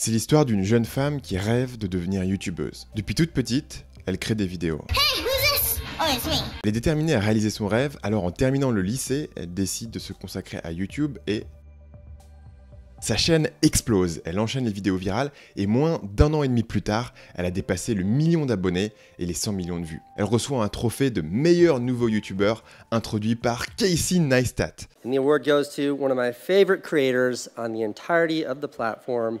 C'est l'histoire d'une jeune femme qui rêve de devenir youtubeuse. Depuis toute petite, elle crée des vidéos. Hey, Oh, Elle est déterminée à réaliser son rêve, alors en terminant le lycée, elle décide de se consacrer à YouTube et... Sa chaîne explose, elle enchaîne les vidéos virales et moins d'un an et demi plus tard, elle a dépassé le million d'abonnés et les 100 millions de vues. Elle reçoit un trophée de meilleur nouveau youtubeur introduit par Casey Neistat. And the award goes to one of my favorite creators on the entirety of the platform.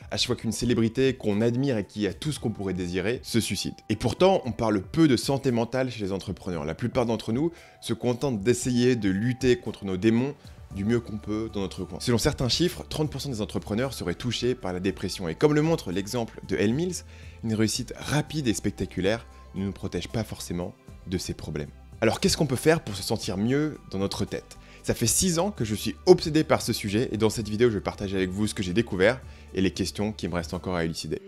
à chaque fois qu'une célébrité qu'on admire et qui a tout ce qu'on pourrait désirer se suicide. Et pourtant, on parle peu de santé mentale chez les entrepreneurs. La plupart d'entre nous se contentent d'essayer de lutter contre nos démons du mieux qu'on peut dans notre coin. Selon certains chiffres, 30% des entrepreneurs seraient touchés par la dépression. Et comme le montre l'exemple de Elle Mills, une réussite rapide et spectaculaire ne nous protège pas forcément de ces problèmes. Alors qu'est-ce qu'on peut faire pour se sentir mieux dans notre tête ça fait 6 ans que je suis obsédé par ce sujet et dans cette vidéo je vais partager avec vous ce que j'ai découvert et les questions qui me restent encore à élucider.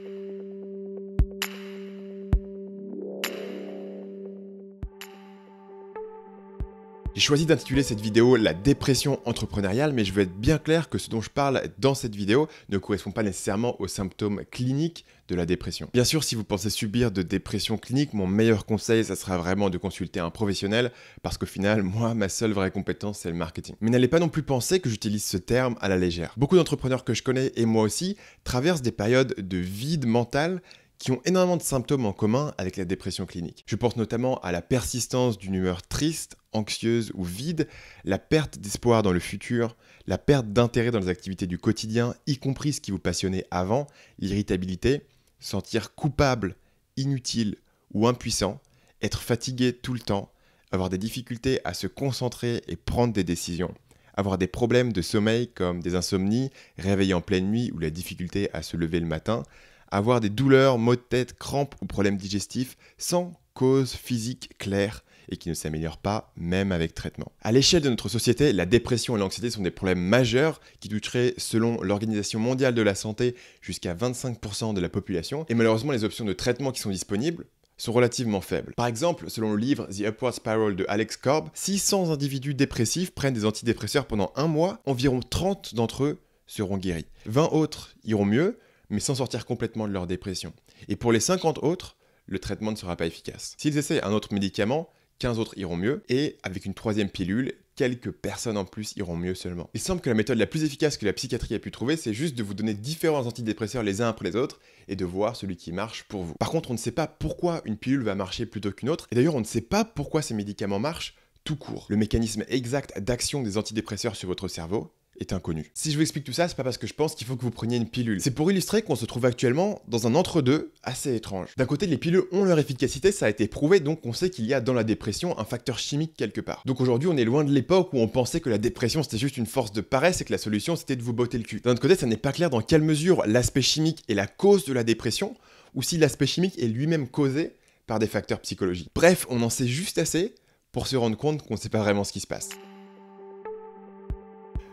choisi d'intituler cette vidéo La dépression entrepreneuriale, mais je veux être bien clair que ce dont je parle dans cette vidéo ne correspond pas nécessairement aux symptômes cliniques de la dépression. Bien sûr, si vous pensez subir de dépression clinique, mon meilleur conseil, ça sera vraiment de consulter un professionnel, parce qu'au final, moi, ma seule vraie compétence, c'est le marketing. Mais n'allez pas non plus penser que j'utilise ce terme à la légère. Beaucoup d'entrepreneurs que je connais, et moi aussi, traversent des périodes de vide mental qui ont énormément de symptômes en commun avec la dépression clinique. Je pense notamment à la persistance d'une humeur triste, anxieuse ou vide, la perte d'espoir dans le futur, la perte d'intérêt dans les activités du quotidien, y compris ce qui vous passionnait avant, l'irritabilité, sentir coupable, inutile ou impuissant, être fatigué tout le temps, avoir des difficultés à se concentrer et prendre des décisions avoir des problèmes de sommeil comme des insomnies, réveiller en pleine nuit ou la difficulté à se lever le matin, avoir des douleurs, maux de tête, crampes ou problèmes digestifs sans cause physique claire et qui ne s'améliorent pas même avec traitement. À l'échelle de notre société, la dépression et l'anxiété sont des problèmes majeurs qui toucheraient selon l'Organisation mondiale de la santé jusqu'à 25% de la population et malheureusement les options de traitement qui sont disponibles sont relativement faibles. Par exemple, selon le livre The Upward Spiral de Alex Korb, 600 individus dépressifs prennent des antidépresseurs pendant un mois, environ 30 d'entre eux seront guéris. 20 autres iront mieux, mais sans sortir complètement de leur dépression. Et pour les 50 autres, le traitement ne sera pas efficace. S'ils essayent un autre médicament, 15 autres iront mieux, et avec une troisième pilule, quelques personnes en plus iront mieux seulement. Il semble que la méthode la plus efficace que la psychiatrie a pu trouver, c'est juste de vous donner différents antidépresseurs les uns après les autres et de voir celui qui marche pour vous. Par contre, on ne sait pas pourquoi une pilule va marcher plutôt qu'une autre, et d'ailleurs on ne sait pas pourquoi ces médicaments marchent tout court. Le mécanisme exact d'action des antidépresseurs sur votre cerveau, est inconnu. Si je vous explique tout ça, c'est pas parce que je pense qu'il faut que vous preniez une pilule. C'est pour illustrer qu'on se trouve actuellement dans un entre-deux assez étrange. D'un côté, les pilules ont leur efficacité, ça a été prouvé, donc on sait qu'il y a dans la dépression un facteur chimique quelque part. Donc aujourd'hui, on est loin de l'époque où on pensait que la dépression c'était juste une force de paresse et que la solution c'était de vous botter le cul. D'un autre côté, ça n'est pas clair dans quelle mesure l'aspect chimique est la cause de la dépression ou si l'aspect chimique est lui-même causé par des facteurs psychologiques. Bref, on en sait juste assez pour se rendre compte qu'on ne sait pas vraiment ce qui se passe.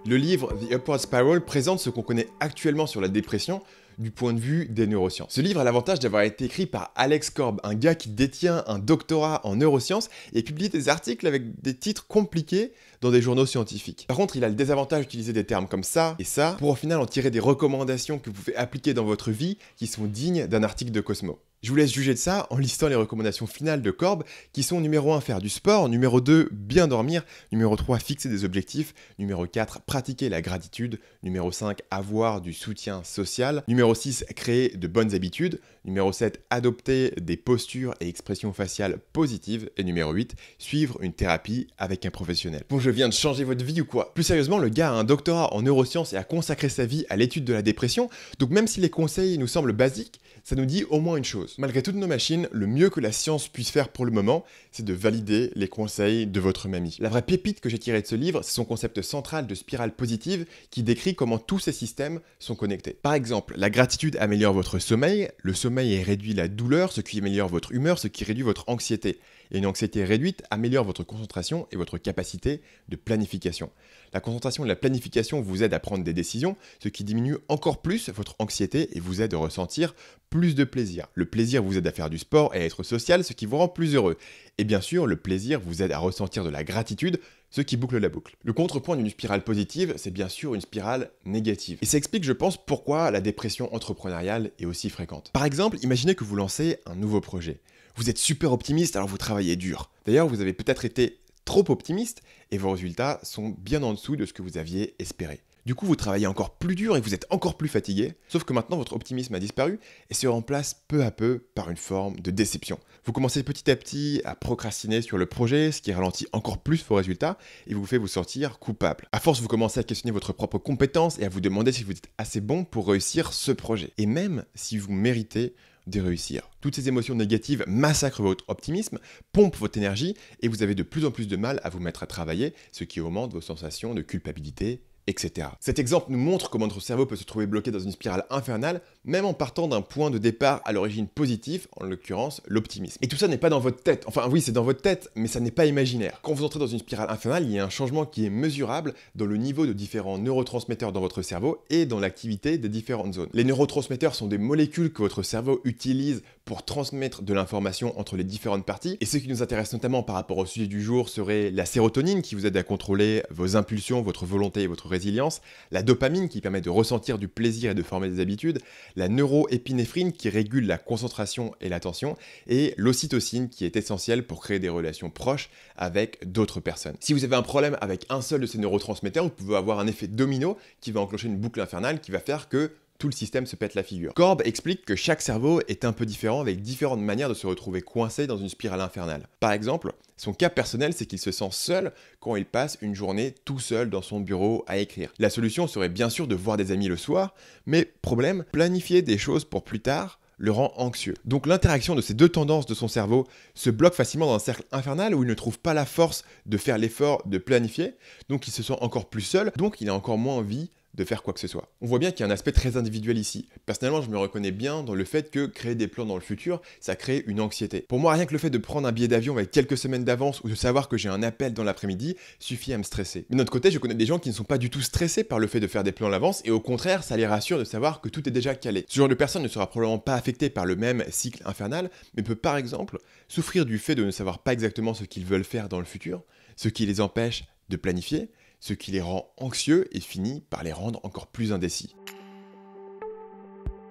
Le livre The Upward Spiral présente ce qu'on connaît actuellement sur la dépression du point de vue des neurosciences. Ce livre a l'avantage d'avoir été écrit par Alex Korb, un gars qui détient un doctorat en neurosciences et publie des articles avec des titres compliqués dans des journaux scientifiques. Par contre, il a le désavantage d'utiliser des termes comme ça et ça pour au final en tirer des recommandations que vous pouvez appliquer dans votre vie qui sont dignes d'un article de Cosmo. Je vous laisse juger de ça en listant les recommandations finales de Corbe qui sont numéro 1 faire du sport, numéro 2 bien dormir, numéro 3 fixer des objectifs, numéro 4 pratiquer la gratitude, numéro 5 avoir du soutien social, numéro 6 créer de bonnes habitudes, numéro 7 adopter des postures et expressions faciales positives et numéro 8 suivre une thérapie avec un professionnel. Bon, je viens de changer votre vie ou quoi Plus sérieusement, le gars a un doctorat en neurosciences et a consacré sa vie à l'étude de la dépression, donc même si les conseils nous semblent basiques, ça nous dit au moins une chose. Malgré toutes nos machines, le mieux que la science puisse faire pour le moment, c'est de valider les conseils de votre mamie. La vraie pépite que j'ai tirée de ce livre, c'est son concept central de spirale positive qui décrit comment tous ces systèmes sont connectés. Par exemple, la gratitude améliore votre sommeil, le sommeil réduit la douleur, ce qui améliore votre humeur, ce qui réduit votre anxiété et une anxiété réduite améliore votre concentration et votre capacité de planification. La concentration et la planification vous aident à prendre des décisions, ce qui diminue encore plus votre anxiété et vous aide à ressentir plus de plaisir. Le plaisir vous aide à faire du sport et à être social, ce qui vous rend plus heureux. Et bien sûr, le plaisir vous aide à ressentir de la gratitude, ce qui boucle la boucle. Le contrepoint d'une spirale positive, c'est bien sûr une spirale négative. Et ça explique, je pense, pourquoi la dépression entrepreneuriale est aussi fréquente. Par exemple, imaginez que vous lancez un nouveau projet. Vous êtes super optimiste, alors vous travaillez dur. D'ailleurs, vous avez peut-être été trop optimiste et vos résultats sont bien en dessous de ce que vous aviez espéré. Du coup, vous travaillez encore plus dur et vous êtes encore plus fatigué, sauf que maintenant votre optimisme a disparu et se remplace peu à peu par une forme de déception. Vous commencez petit à petit à procrastiner sur le projet, ce qui ralentit encore plus vos résultats et vous fait vous sentir coupable. À force, vous commencez à questionner votre propre compétence et à vous demander si vous êtes assez bon pour réussir ce projet. Et même si vous méritez de réussir. Toutes ces émotions négatives massacrent votre optimisme, pompent votre énergie et vous avez de plus en plus de mal à vous mettre à travailler, ce qui augmente vos sensations de culpabilité etc. Cet exemple nous montre comment notre cerveau peut se trouver bloqué dans une spirale infernale, même en partant d'un point de départ à l'origine positif, en l'occurrence l'optimisme. Et tout ça n'est pas dans votre tête, enfin oui c'est dans votre tête, mais ça n'est pas imaginaire. Quand vous entrez dans une spirale infernale, il y a un changement qui est mesurable dans le niveau de différents neurotransmetteurs dans votre cerveau et dans l'activité des différentes zones. Les neurotransmetteurs sont des molécules que votre cerveau utilise pour transmettre de l'information entre les différentes parties, et ce qui nous intéresse notamment par rapport au sujet du jour serait la sérotonine qui vous aide à contrôler vos impulsions, votre volonté et votre résistance résilience, la dopamine qui permet de ressentir du plaisir et de former des habitudes, la neuroépinéphrine qui régule la concentration et l'attention, et l'ocytocine qui est essentielle pour créer des relations proches avec d'autres personnes. Si vous avez un problème avec un seul de ces neurotransmetteurs, vous pouvez avoir un effet domino qui va enclencher une boucle infernale qui va faire que tout le système se pète la figure. Korb explique que chaque cerveau est un peu différent avec différentes manières de se retrouver coincé dans une spirale infernale. Par exemple, son cas personnel, c'est qu'il se sent seul quand il passe une journée tout seul dans son bureau à écrire. La solution serait bien sûr de voir des amis le soir, mais problème, planifier des choses pour plus tard le rend anxieux. Donc l'interaction de ces deux tendances de son cerveau se bloque facilement dans un cercle infernal où il ne trouve pas la force de faire l'effort de planifier, donc il se sent encore plus seul, donc il a encore moins envie de faire quoi que ce soit. On voit bien qu'il y a un aspect très individuel ici. Personnellement, je me reconnais bien dans le fait que créer des plans dans le futur, ça crée une anxiété. Pour moi, rien que le fait de prendre un billet d'avion avec quelques semaines d'avance ou de savoir que j'ai un appel dans l'après-midi suffit à me stresser. Mais d'un autre côté, je connais des gens qui ne sont pas du tout stressés par le fait de faire des plans à l'avance et au contraire, ça les rassure de savoir que tout est déjà calé. Ce genre de personne ne sera probablement pas affecté par le même cycle infernal, mais peut par exemple souffrir du fait de ne savoir pas exactement ce qu'ils veulent faire dans le futur, ce qui les empêche de planifier, ce qui les rend anxieux et finit par les rendre encore plus indécis.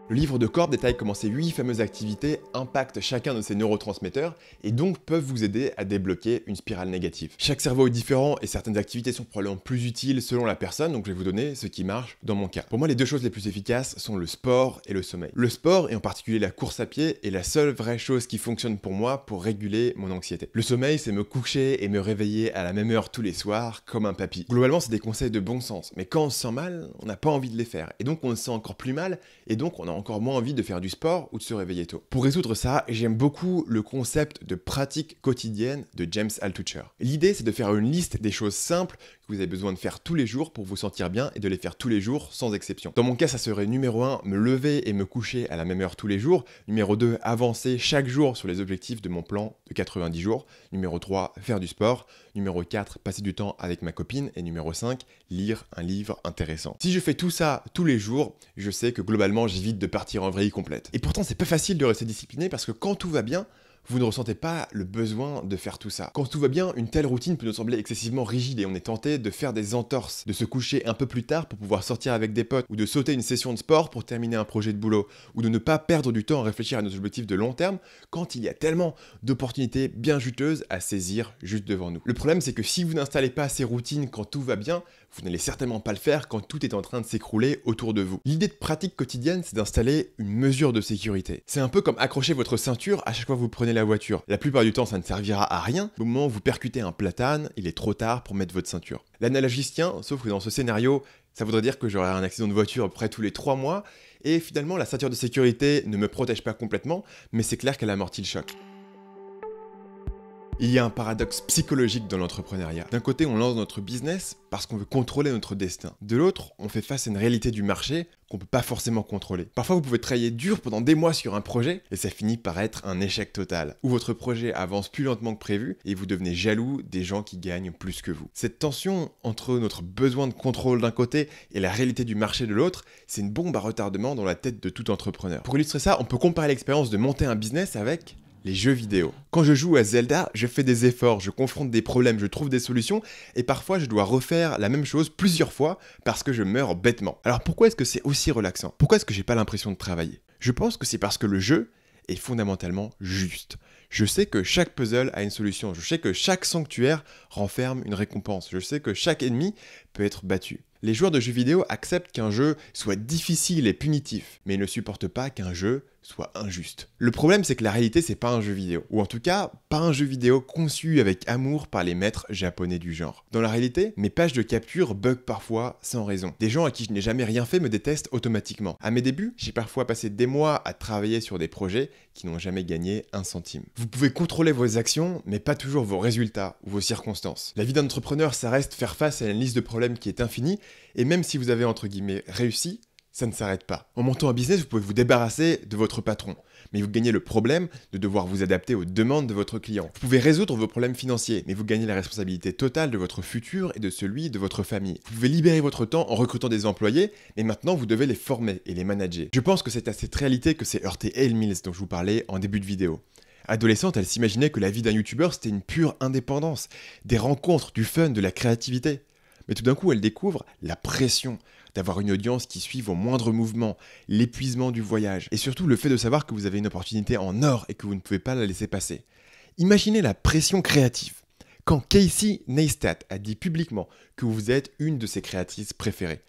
Le livre de Corps détaille comment ces 8 fameuses activités impactent chacun de ces neurotransmetteurs et donc peuvent vous aider à débloquer une spirale négative. Chaque cerveau est différent et certaines activités sont probablement plus utiles selon la personne, donc je vais vous donner ce qui marche dans mon cas. Pour moi, les deux choses les plus efficaces sont le sport et le sommeil. Le sport, et en particulier la course à pied, est la seule vraie chose qui fonctionne pour moi pour réguler mon anxiété. Le sommeil, c'est me coucher et me réveiller à la même heure tous les soirs comme un papy. Globalement, c'est des conseils de bon sens, mais quand on se sent mal, on n'a pas envie de les faire, et donc on se sent encore plus mal, et donc on a encore moins envie de faire du sport ou de se réveiller tôt. Pour résoudre ça, j'aime beaucoup le concept de pratique quotidienne de James Altucher. L'idée, c'est de faire une liste des choses simples vous avez besoin de faire tous les jours pour vous sentir bien et de les faire tous les jours sans exception. Dans mon cas, ça serait numéro 1, me lever et me coucher à la même heure tous les jours. Numéro 2, avancer chaque jour sur les objectifs de mon plan de 90 jours. Numéro 3, faire du sport. Numéro 4, passer du temps avec ma copine. Et numéro 5, lire un livre intéressant. Si je fais tout ça tous les jours, je sais que globalement, j'évite de partir en vrille complète. Et pourtant, c'est pas facile de rester discipliné parce que quand tout va bien, vous ne ressentez pas le besoin de faire tout ça. Quand tout va bien, une telle routine peut nous sembler excessivement rigide et on est tenté de faire des entorses, de se coucher un peu plus tard pour pouvoir sortir avec des potes, ou de sauter une session de sport pour terminer un projet de boulot, ou de ne pas perdre du temps à réfléchir à nos objectifs de long terme quand il y a tellement d'opportunités bien juteuses à saisir juste devant nous. Le problème c'est que si vous n'installez pas ces routines quand tout va bien, vous n'allez certainement pas le faire quand tout est en train de s'écrouler autour de vous. L'idée de pratique quotidienne, c'est d'installer une mesure de sécurité. C'est un peu comme accrocher votre ceinture à chaque fois que vous prenez la voiture. La plupart du temps, ça ne servira à rien. Au moment où vous percutez un platane, il est trop tard pour mettre votre ceinture. L'analogie tient, sauf que dans ce scénario, ça voudrait dire que j'aurai un accident de voiture à près tous les 3 mois, et finalement la ceinture de sécurité ne me protège pas complètement, mais c'est clair qu'elle amortit le choc. Il y a un paradoxe psychologique dans l'entrepreneuriat. D'un côté, on lance notre business parce qu'on veut contrôler notre destin. De l'autre, on fait face à une réalité du marché qu'on ne peut pas forcément contrôler. Parfois, vous pouvez travailler dur pendant des mois sur un projet et ça finit par être un échec total. Ou votre projet avance plus lentement que prévu et vous devenez jaloux des gens qui gagnent plus que vous. Cette tension entre notre besoin de contrôle d'un côté et la réalité du marché de l'autre, c'est une bombe à retardement dans la tête de tout entrepreneur. Pour illustrer ça, on peut comparer l'expérience de monter un business avec les jeux vidéo. Quand je joue à Zelda, je fais des efforts, je confronte des problèmes, je trouve des solutions, et parfois je dois refaire la même chose plusieurs fois parce que je meurs bêtement. Alors pourquoi est-ce que c'est aussi relaxant Pourquoi est-ce que j'ai pas l'impression de travailler Je pense que c'est parce que le jeu est fondamentalement juste. Je sais que chaque puzzle a une solution, je sais que chaque sanctuaire renferme une récompense, je sais que chaque ennemi peut être battu. Les joueurs de jeux vidéo acceptent qu'un jeu soit difficile et punitif, mais ils ne supportent pas qu'un jeu soit injuste. Le problème, c'est que la réalité, c'est pas un jeu vidéo. Ou en tout cas, pas un jeu vidéo conçu avec amour par les maîtres japonais du genre. Dans la réalité, mes pages de capture bug parfois sans raison. Des gens à qui je n'ai jamais rien fait me détestent automatiquement. À mes débuts, j'ai parfois passé des mois à travailler sur des projets qui n'ont jamais gagné un centime. Vous pouvez contrôler vos actions, mais pas toujours vos résultats ou vos circonstances. La vie d'entrepreneur, ça reste faire face à une liste de problèmes qui est infinie, et même si vous avez entre guillemets réussi, ça ne s'arrête pas. En montant un business, vous pouvez vous débarrasser de votre patron, mais vous gagnez le problème de devoir vous adapter aux demandes de votre client. Vous pouvez résoudre vos problèmes financiers, mais vous gagnez la responsabilité totale de votre futur et de celui de votre famille. Vous pouvez libérer votre temps en recrutant des employés, mais maintenant vous devez les former et les manager. Je pense que c'est à cette réalité que s'est heurté Elle Mills dont je vous parlais en début de vidéo. Adolescente, elle s'imaginait que la vie d'un youtubeur c'était une pure indépendance, des rencontres, du fun, de la créativité. Mais tout d'un coup, elle découvre la pression, d'avoir une audience qui suit vos moindres mouvements, l'épuisement du voyage, et surtout le fait de savoir que vous avez une opportunité en or et que vous ne pouvez pas la laisser passer. Imaginez la pression créative. Quand Casey Neistat a dit publiquement que vous êtes une de ses créatrices préférées,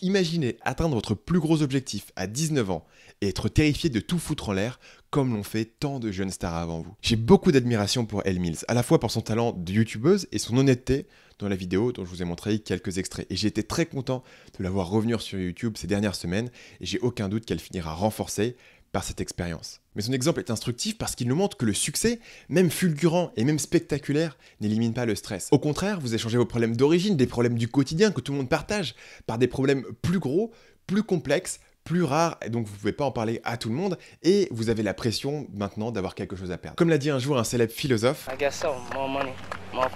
imaginez atteindre votre plus gros objectif à 19 ans et être terrifié de tout foutre en l'air comme l'ont fait tant de jeunes stars avant vous. J'ai beaucoup d'admiration pour Elle Mills, à la fois pour son talent de youtubeuse et son honnêteté dans la vidéo dont je vous ai montré quelques extraits. Et j'ai été très content de la voir revenir sur YouTube ces dernières semaines et j'ai aucun doute qu'elle finira renforcée par cette expérience. Mais son exemple est instructif parce qu'il nous montre que le succès, même fulgurant et même spectaculaire, n'élimine pas le stress. Au contraire, vous échangez vos problèmes d'origine, des problèmes du quotidien que tout le monde partage, par des problèmes plus gros, plus complexes, plus rare, et donc vous pouvez pas en parler à tout le monde, et vous avez la pression maintenant d'avoir quelque chose à perdre. Comme l'a dit un jour un célèbre philosophe, I guess so. More money, more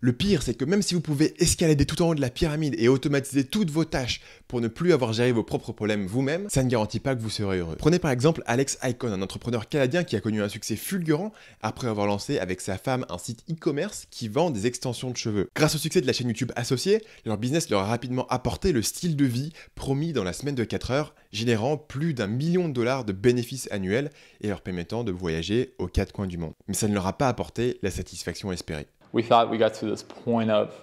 le pire, c'est que même si vous pouvez escalader tout en haut de la pyramide et automatiser toutes vos tâches pour ne plus avoir géré vos propres problèmes vous-même, ça ne garantit pas que vous serez heureux. Prenez par exemple Alex Icon, un entrepreneur canadien qui a connu un succès fulgurant après avoir lancé avec sa femme un site e-commerce qui vend des extensions de cheveux. Grâce au succès de la chaîne YouTube associée, leur business leur a rapidement apporté le style de vie promis dans la semaine de 4 heures, générant plus d'un million de dollars de bénéfices annuels et leur permettant de voyager aux quatre coins du monde. Mais ça ne leur a pas apporté la satisfaction espérée. we thought we got to this point of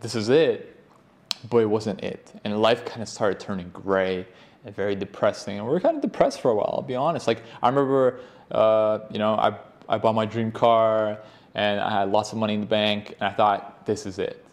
this is it, but it wasn't it. And life kind of started turning gray and very depressing. And we were kind of depressed for a while, I'll be honest. Like, I remember, uh, you know, I, I bought my dream car and I had lots of money in the bank, and I thought, this is it.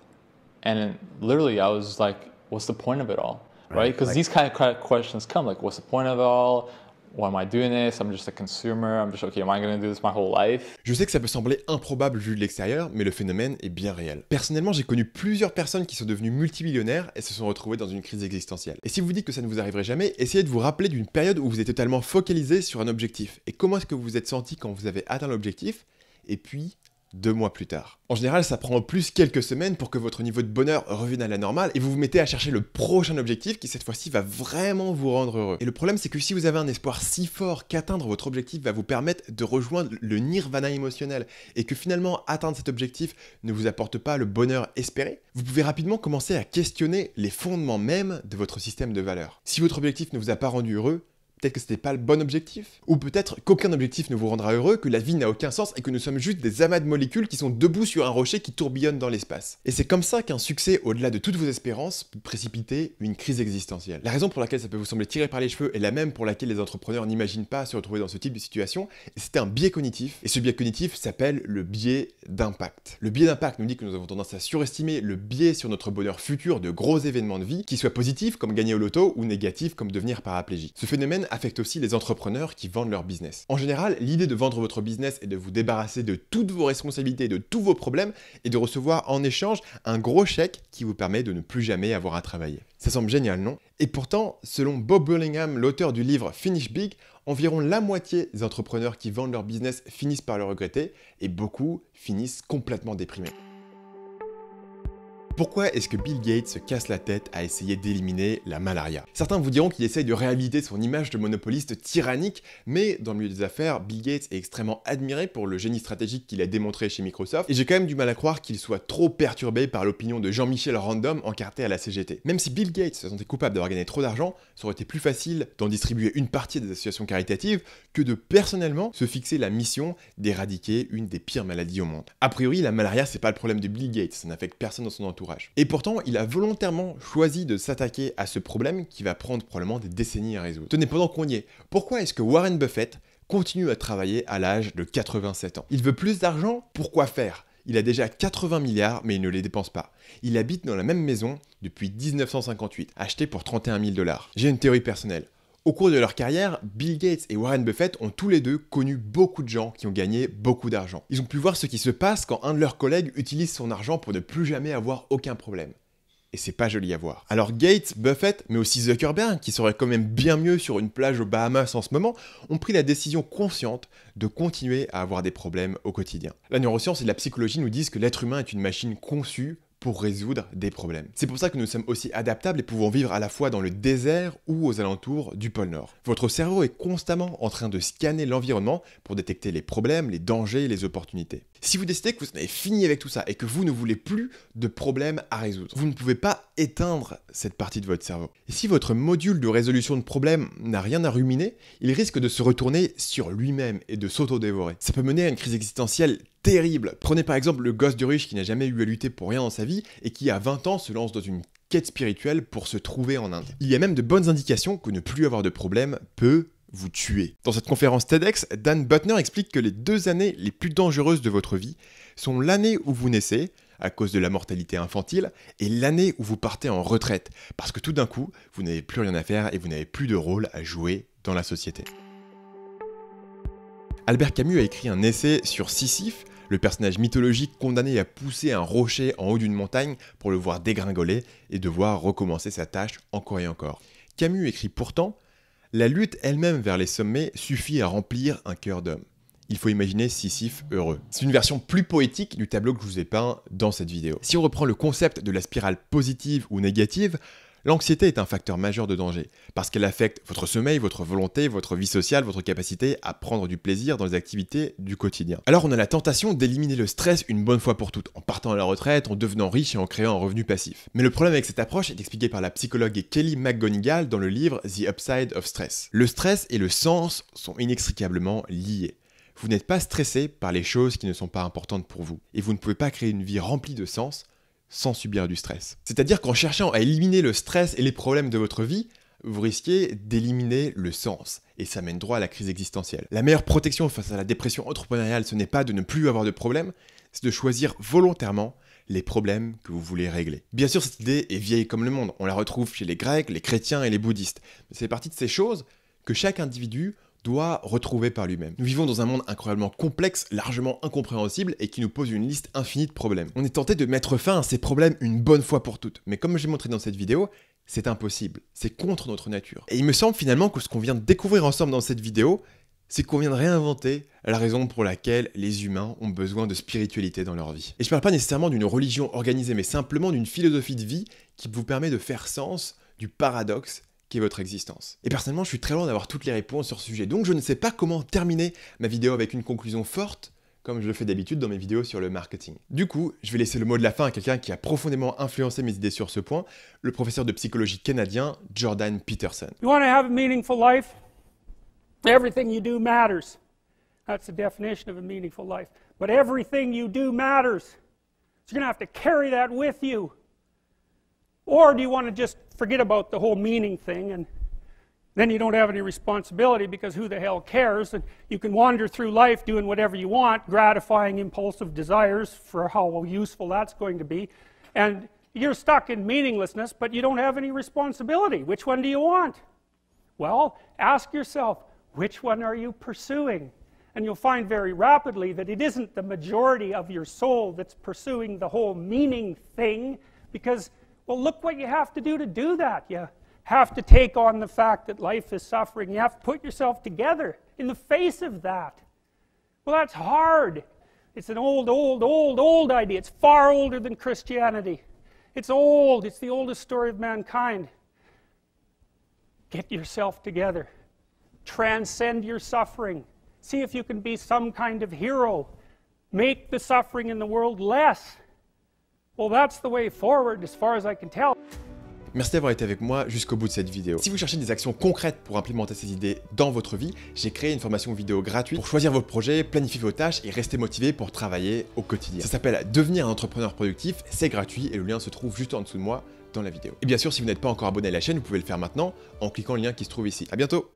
And literally, I was like, what's the point of it all? Right? Because right? like, these kind of questions come like, what's the point of it all? Why am I doing this? I'm just a consumer. I'm just okay. Am I do this my whole life? Je sais que ça peut sembler improbable vu de l'extérieur, mais le phénomène est bien réel. Personnellement, j'ai connu plusieurs personnes qui sont devenues multimillionnaires et se sont retrouvées dans une crise existentielle. Et si vous dites que ça ne vous arriverait jamais, essayez de vous rappeler d'une période où vous êtes totalement focalisé sur un objectif et comment est-ce que vous vous êtes senti quand vous avez atteint l'objectif et puis deux mois plus tard. En général, ça prend au plus quelques semaines pour que votre niveau de bonheur revienne à la normale et vous vous mettez à chercher le prochain objectif qui cette fois-ci va vraiment vous rendre heureux. Et le problème, c'est que si vous avez un espoir si fort qu'atteindre votre objectif va vous permettre de rejoindre le nirvana émotionnel et que finalement atteindre cet objectif ne vous apporte pas le bonheur espéré, vous pouvez rapidement commencer à questionner les fondements même de votre système de valeurs. Si votre objectif ne vous a pas rendu heureux, Peut-être que c'était pas le bon objectif Ou peut-être qu'aucun objectif ne vous rendra heureux, que la vie n'a aucun sens et que nous sommes juste des amas de molécules qui sont debout sur un rocher qui tourbillonne dans l'espace. Et c'est comme ça qu'un succès au-delà de toutes vos espérances peut précipiter une crise existentielle. La raison pour laquelle ça peut vous sembler tiré par les cheveux est la même pour laquelle les entrepreneurs n'imaginent pas se retrouver dans ce type de situation, c'est un biais cognitif. Et ce biais cognitif s'appelle le biais d'impact. Le biais d'impact nous dit que nous avons tendance à surestimer le biais sur notre bonheur futur de gros événements de vie, qui soient positifs comme gagner au loto ou négatifs comme devenir paraplégique. Ce phénomène affecte aussi les entrepreneurs qui vendent leur business. En général, l'idée de vendre votre business est de vous débarrasser de toutes vos responsabilités, de tous vos problèmes et de recevoir en échange un gros chèque qui vous permet de ne plus jamais avoir à travailler. Ça semble génial, non Et pourtant, selon Bob Burlingham, l'auteur du livre Finish Big, environ la moitié des entrepreneurs qui vendent leur business finissent par le regretter et beaucoup finissent complètement déprimés. Pourquoi est-ce que Bill Gates se casse la tête à essayer d'éliminer la malaria Certains vous diront qu'il essaye de réhabiliter son image de monopoliste tyrannique, mais dans le milieu des affaires, Bill Gates est extrêmement admiré pour le génie stratégique qu'il a démontré chez Microsoft, et j'ai quand même du mal à croire qu'il soit trop perturbé par l'opinion de Jean-Michel Random encarté à la CGT. Même si Bill Gates se sentait coupable d'avoir gagné trop d'argent, ça aurait été plus facile d'en distribuer une partie des associations caritatives que de personnellement se fixer la mission d'éradiquer une des pires maladies au monde. A priori, la malaria, c'est pas le problème de Bill Gates, ça n'affecte personne dans son entourage et pourtant, il a volontairement choisi de s'attaquer à ce problème qui va prendre probablement des décennies à résoudre. Tenez, pendant qu'on y est, pourquoi est-ce que Warren Buffett continue à travailler à l'âge de 87 ans Il veut plus d'argent, pourquoi faire il a déjà 80 milliards, mais il ne les dépense pas. Il habite dans la même maison depuis 1958, achetée pour 31 000 dollars. J'ai une théorie personnelle. Au cours de leur carrière, Bill Gates et Warren Buffett ont tous les deux connu beaucoup de gens qui ont gagné beaucoup d'argent. Ils ont pu voir ce qui se passe quand un de leurs collègues utilise son argent pour ne plus jamais avoir aucun problème. Et c'est pas joli à voir. Alors Gates, Buffett, mais aussi Zuckerberg, qui serait quand même bien mieux sur une plage aux Bahamas en ce moment, ont pris la décision consciente de continuer à avoir des problèmes au quotidien. La neuroscience et la psychologie nous disent que l'être humain est une machine conçue pour résoudre des problèmes. C'est pour ça que nous sommes aussi adaptables et pouvons vivre à la fois dans le désert ou aux alentours du pôle Nord. Votre cerveau est constamment en train de scanner l'environnement pour détecter les problèmes, les dangers, et les opportunités. Si vous décidez que vous en avez fini avec tout ça et que vous ne voulez plus de problèmes à résoudre, vous ne pouvez pas éteindre cette partie de votre cerveau. Et si votre module de résolution de problèmes n'a rien à ruminer, il risque de se retourner sur lui-même et de s'auto-dévorer. Ça peut mener à une crise existentielle terrible. Prenez par exemple le gosse du riche qui n'a jamais eu à lutter pour rien dans sa vie et qui à 20 ans se lance dans une quête spirituelle pour se trouver en Inde. Il y a même de bonnes indications que ne plus avoir de problème peut vous tuer. Dans cette conférence TEDx, Dan Butner explique que les deux années les plus dangereuses de votre vie sont l'année où vous naissez, à cause de la mortalité infantile, et l'année où vous partez en retraite, parce que tout d'un coup, vous n'avez plus rien à faire et vous n'avez plus de rôle à jouer dans la société. Albert Camus a écrit un essai sur Sisyphe, le personnage mythologique condamné à pousser un rocher en haut d'une montagne pour le voir dégringoler et devoir recommencer sa tâche encore et encore. Camus écrit pourtant la lutte elle-même vers les sommets suffit à remplir un cœur d'homme. Il faut imaginer Sisyphe heureux. C'est une version plus poétique du tableau que je vous ai peint dans cette vidéo. Si on reprend le concept de la spirale positive ou négative, L'anxiété est un facteur majeur de danger, parce qu'elle affecte votre sommeil, votre volonté, votre vie sociale, votre capacité à prendre du plaisir dans les activités du quotidien. Alors on a la tentation d'éliminer le stress une bonne fois pour toutes, en partant à la retraite, en devenant riche et en créant un revenu passif. Mais le problème avec cette approche est expliqué par la psychologue Kelly McGonigal dans le livre The Upside of Stress. Le stress et le sens sont inextricablement liés. Vous n'êtes pas stressé par les choses qui ne sont pas importantes pour vous, et vous ne pouvez pas créer une vie remplie de sens sans subir du stress. C'est-à-dire qu'en cherchant à éliminer le stress et les problèmes de votre vie, vous risquez d'éliminer le sens, et ça mène droit à la crise existentielle. La meilleure protection face à la dépression entrepreneuriale, ce n'est pas de ne plus avoir de problèmes, c'est de choisir volontairement les problèmes que vous voulez régler. Bien sûr, cette idée est vieille comme le monde, on la retrouve chez les Grecs, les chrétiens et les bouddhistes, mais c'est partie de ces choses que chaque individu doit retrouver par lui-même. Nous vivons dans un monde incroyablement complexe, largement incompréhensible et qui nous pose une liste infinie de problèmes. On est tenté de mettre fin à ces problèmes une bonne fois pour toutes, mais comme j'ai montré dans cette vidéo, c'est impossible, c'est contre notre nature. Et il me semble finalement que ce qu'on vient de découvrir ensemble dans cette vidéo, c'est qu'on vient de réinventer la raison pour laquelle les humains ont besoin de spiritualité dans leur vie. Et je parle pas nécessairement d'une religion organisée, mais simplement d'une philosophie de vie qui vous permet de faire sens du paradoxe votre existence. Et personnellement, je suis très loin d'avoir toutes les réponses sur ce sujet, donc je ne sais pas comment terminer ma vidéo avec une conclusion forte, comme je le fais d'habitude dans mes vidéos sur le marketing. Du coup, je vais laisser le mot de la fin à quelqu'un qui a profondément influencé mes idées sur ce point, le professeur de psychologie canadien Jordan Peterson. You want to have a meaningful life? Everything you do matters. That's the definition of a meaningful life. But everything you do matters. you're going to have to carry that with you. Or do you want to just forget about the whole meaning thing and then you don't have any responsibility because who the hell cares? And you can wander through life doing whatever you want, gratifying impulsive desires for how useful that's going to be. And you're stuck in meaninglessness, but you don't have any responsibility. Which one do you want? Well, ask yourself, which one are you pursuing? And you'll find very rapidly that it isn't the majority of your soul that's pursuing the whole meaning thing because well, look what you have to do to do that. You have to take on the fact that life is suffering. You have to put yourself together in the face of that. Well, that's hard. It's an old, old, old, old idea. It's far older than Christianity. It's old. It's the oldest story of mankind. Get yourself together. Transcend your suffering. See if you can be some kind of hero. Make the suffering in the world less. Well, that's the way forward as far as I can tell. Merci d'avoir été avec moi jusqu'au bout de cette vidéo. Si vous cherchez des actions concrètes pour implémenter ces idées dans votre vie, j'ai créé une formation vidéo gratuite pour choisir votre projet, planifier vos tâches et rester motivé pour travailler au quotidien. Ça s'appelle Devenir un entrepreneur productif, c'est gratuit et le lien se trouve juste en dessous de moi dans la vidéo. Et bien sûr, si vous n'êtes pas encore abonné à la chaîne, vous pouvez le faire maintenant en cliquant le lien qui se trouve ici. À bientôt